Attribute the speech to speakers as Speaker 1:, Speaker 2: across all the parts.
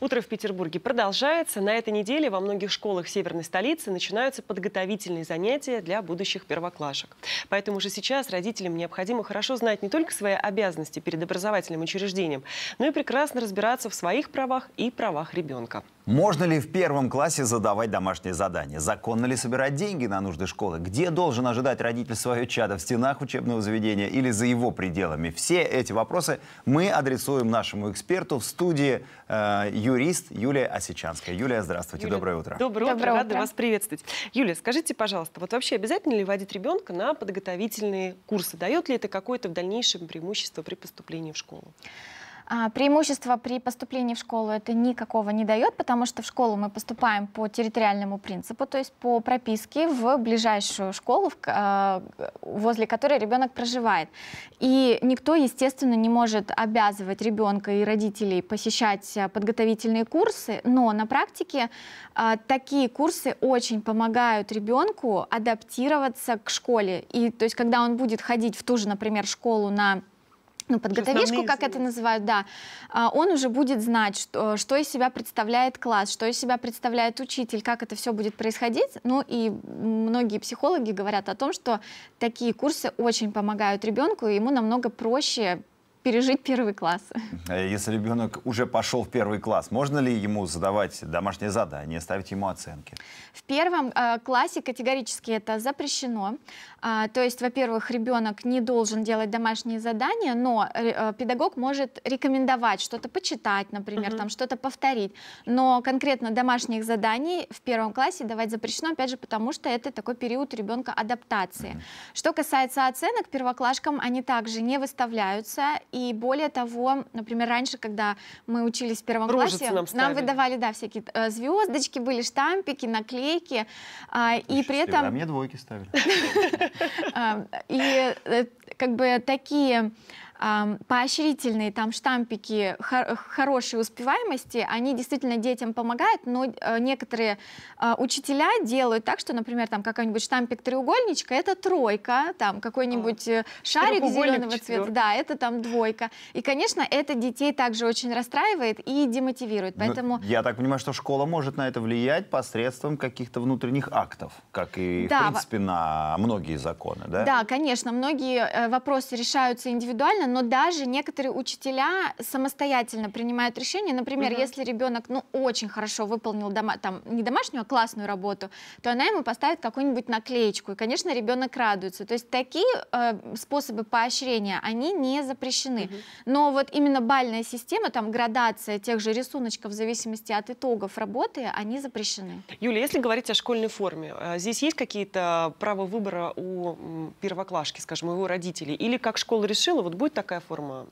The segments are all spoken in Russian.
Speaker 1: Утро в Петербурге продолжается. На этой неделе во многих школах северной столицы начинаются подготовительные занятия для будущих первоклашек. Поэтому уже сейчас родителям необходимо хорошо знать не только свои обязанности перед образовательным учреждением, но и прекрасно разбираться в своих правах и правах ребенка.
Speaker 2: Можно ли в первом классе задавать домашние задания? Законно ли собирать деньги на нужды школы? Где должен ожидать родитель свое чадо? В стенах учебного заведения или за его пределами? Все эти вопросы мы адресуем нашему эксперту в студии э, юрист Юлия Осечанская. Юлия, здравствуйте, Юлия, доброе утро.
Speaker 1: Доброе, доброе утро, рада вас приветствовать. Юлия, скажите, пожалуйста, вот вообще обязательно ли вводить ребенка на подготовительные курсы? Дает ли это какое-то в дальнейшем преимущество при поступлении в школу?
Speaker 3: А, Преимущество при поступлении в школу это никакого не дает, потому что в школу мы поступаем по территориальному принципу, то есть по прописке в ближайшую школу, а, возле которой ребенок проживает. И никто, естественно, не может обязывать ребенка и родителей посещать а, подготовительные курсы, но на практике такие курсы очень помогают ребенку адаптироваться к школе. И то есть, когда он будет ходить в ту же, например, школу на ну, под как это называют, да, а, он уже будет знать, что, что из себя представляет класс, что из себя представляет учитель, как это все будет происходить. Ну и многие психологи говорят о том, что такие курсы очень помогают ребенку, и ему намного проще пережить первый класс.
Speaker 2: Э, если ребенок уже пошел в первый класс, можно ли ему задавать домашнее задание, ставить ему оценки?
Speaker 3: В первом э, классе категорически это запрещено. А, то есть, во-первых, ребенок не должен делать домашние задания, но э, э педагог может рекомендовать что-то почитать, например, угу. там что-то повторить. Но конкретно домашних заданий в первом классе давать запрещено, опять же, потому что это такой период ребенка адаптации. Угу. Что касается оценок, первоклашкам они также не выставляются и более того, например, раньше, когда мы учились в первом Рожицы классе, нам, нам выдавали, да, всякие э, звездочки, были штампики, наклейки. Э, и при этом... А мне
Speaker 2: двойки ставили.
Speaker 3: Э, и э, как бы такие э, поощрительные там штампики хор хорошей успеваемости, они действительно детям помогают, но э, некоторые э, учителя делают так, что, например, там какой-нибудь штампик треугольничка, это тройка, там какой-нибудь а, э, шарик зеленого цвета, да, это там двойка. И, конечно, это детей также очень расстраивает и демотивирует. Ну, поэтому... Но
Speaker 2: я так понимаю, что школа может на это влиять посредством каких-то внутренних актов, как и, да, в принципе, на многие законы, да? Да,
Speaker 3: конечно, многие э, вопросы решаются индивидуально, нормально, но даже некоторые учителя самостоятельно принимают решение. Например, угу. если ребенок ну, очень хорошо выполнил дома, там, не домашнюю, а классную работу, то она ему поставит какую-нибудь наклеечку. И, конечно, ребенок радуется. То есть такие э, способы поощрения, они не запрещены. Угу. Но вот именно бальная система, там градация тех же рисуночков в зависимости от итогов работы, они запрещены.
Speaker 1: Юля, если говорить о школьной форме, э, здесь есть какие-то э, права выбора у первоклашки, скажем, у его родителей? Или как школа решила, вот будет такая форма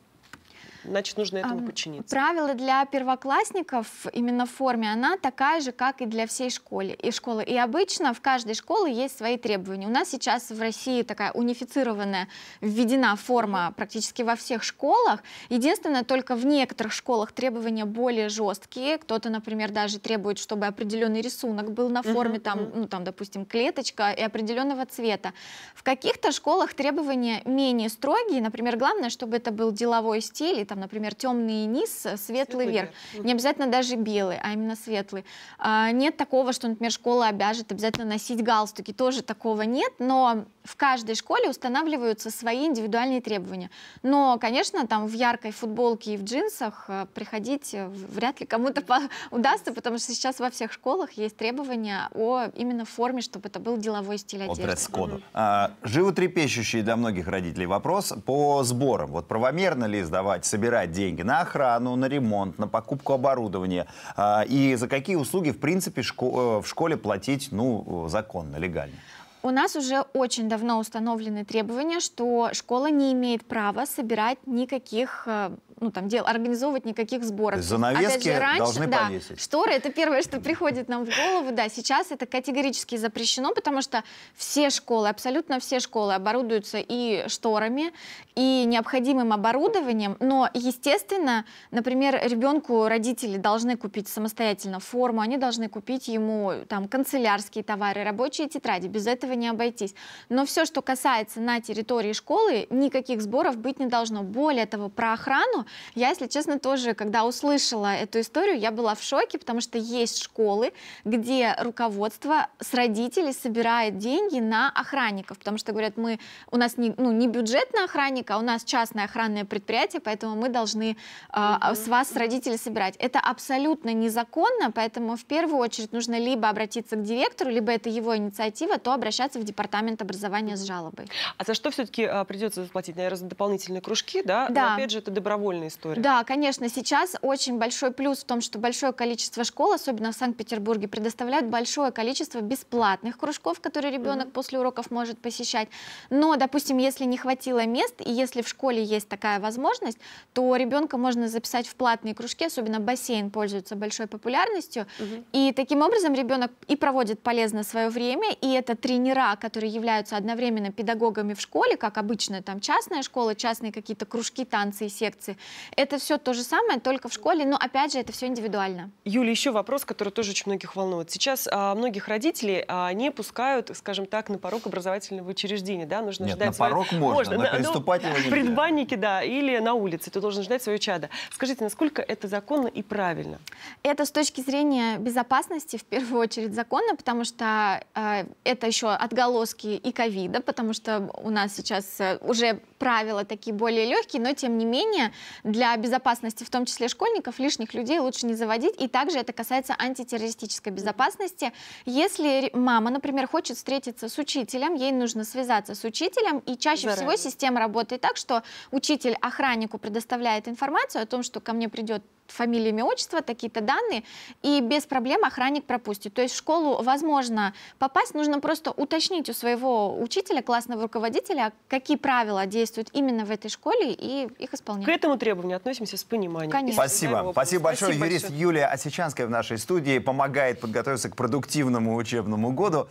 Speaker 1: значит, нужно этому подчиниться.
Speaker 3: Правило для первоклассников именно в форме, она такая же, как и для всей школы. И, школы. и обычно в каждой школе есть свои требования. У нас сейчас в России такая унифицированная введена форма практически во всех школах. Единственное, только в некоторых школах требования более жесткие. Кто-то, например, даже требует, чтобы определенный рисунок был на форме, там, ну, там, допустим, клеточка и определенного цвета. В каких-то школах требования менее строгие. Например, главное, чтобы это был деловой стиль и там, например, темный низ, э, светлый, светлый верх. верх. Не обязательно даже белый, а именно светлый. А, нет такого, что, например, школа обяжет обязательно носить галстуки, тоже такого нет, но в каждой школе устанавливаются свои индивидуальные требования. Но, конечно, там в яркой футболке и в джинсах э, приходить э, вряд ли кому-то удастся, потому что сейчас во всех школах есть требования о именно форме, чтобы это был деловой стиль одежды. О дресс-коду.
Speaker 2: А, животрепещущий для многих родителей вопрос по сборам. Вот правомерно ли сдавать, собирать деньги на охрану, на ремонт, на покупку оборудования? А, и за какие услуги, в принципе, шко э, в школе платить, ну, законно, легально?
Speaker 3: У нас уже очень давно установлены требования, что школа не имеет права собирать никаких э, ну, там, дел, организовывать никаких сборов. Занавески же, раньше, должны да, повесить. Шторы — это первое, что приходит нам в голову. Да, сейчас это категорически запрещено, потому что все школы, абсолютно все школы оборудуются и шторами, и необходимым оборудованием. Но, естественно, например, ребенку родители должны купить самостоятельно форму, они должны купить ему там канцелярские товары, рабочие тетради. Без этого не обойтись. Но все, что касается на территории школы, никаких сборов быть не должно. Более того, про охрану ну, я, если честно, тоже, когда услышала эту историю, я была в шоке, потому что есть школы, где руководство с родителей собирает деньги на охранников, потому что говорят, мы, у нас не, ну, не бюджет на охранника, а у нас частное охранное предприятие, поэтому мы должны э, угу. с вас, с родителей, собирать. Это абсолютно незаконно, поэтому в первую очередь нужно либо обратиться к директору, либо это его инициатива, то обращаться в департамент образования с жалобой.
Speaker 1: А за что все-таки а, придется заплатить? Наверное, за дополнительные кружки, да? да. Но опять же, это добровольно школьная история.
Speaker 3: Да, конечно, сейчас очень большой плюс в том, что большое количество школ, особенно в Санкт-Петербурге, предоставляют большое количество бесплатных кружков, которые ребенок mm-hmm. после уроков может посещать. Но, допустим, если не хватило мест, и если в школе есть такая возможность, то ребенка можно записать в платные кружки, особенно бассейн пользуется большой популярностью. Mm-hmm. И таким образом ребенок и проводит полезно свое время, и это тренера, которые являются одновременно педагогами в школе, как обычно там частная школа, частные какие-то кружки, танцы и секции, это все то же самое, только в школе, но опять же это все индивидуально.
Speaker 1: Юля, еще вопрос, который тоже очень многих волнует. Сейчас а, многих родителей а, не пускают, скажем так, на порог образовательного учреждения, да, нужно Нет, ждать. на свою... порог можно, можно, на, на приступательного ну, предбаннике, да, или на улице, ты должен ждать свое чадо. Скажите, насколько это законно и правильно?
Speaker 3: Это с точки зрения безопасности в первую очередь законно, потому что э, это еще отголоски и ковида, потому что у нас сейчас э, уже правила такие более легкие, но тем не менее для безопасности, в том числе школьников, лишних людей лучше не заводить. И также это касается антитеррористической безопасности. Если мама, например, хочет встретиться с учителем, ей нужно связаться с учителем, и чаще да всего система работает так, что учитель охраннику предоставляет информацию о том, что ко мне придет фамилия, имя, отчество, такие-то данные, и без проблем охранник пропустит. То есть в школу возможно попасть, нужно просто уточнить у своего учителя, классного руководителя, какие правила действуют именно в этой школе и их исполнять. К этому требованию относимся с пониманием. Конечно.
Speaker 2: Спасибо. Спасибо большое. Спасибо Юрист большое. Юлия Осечанская в нашей студии помогает подготовиться к продуктивному учебному году.